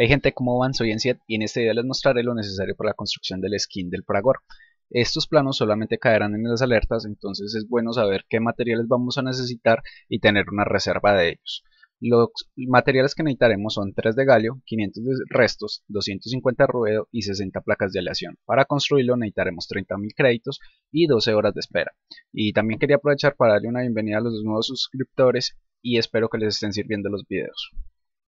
Hay gente como soy en Enciet y en este video les mostraré lo necesario para la construcción del skin del Pragor. Estos planos solamente caerán en las alertas, entonces es bueno saber qué materiales vamos a necesitar y tener una reserva de ellos. Los materiales que necesitaremos son 3 de galio, 500 de restos, 250 de ruedo y 60 placas de aleación. Para construirlo necesitaremos 30.000 créditos y 12 horas de espera. Y también quería aprovechar para darle una bienvenida a los nuevos suscriptores y espero que les estén sirviendo los videos.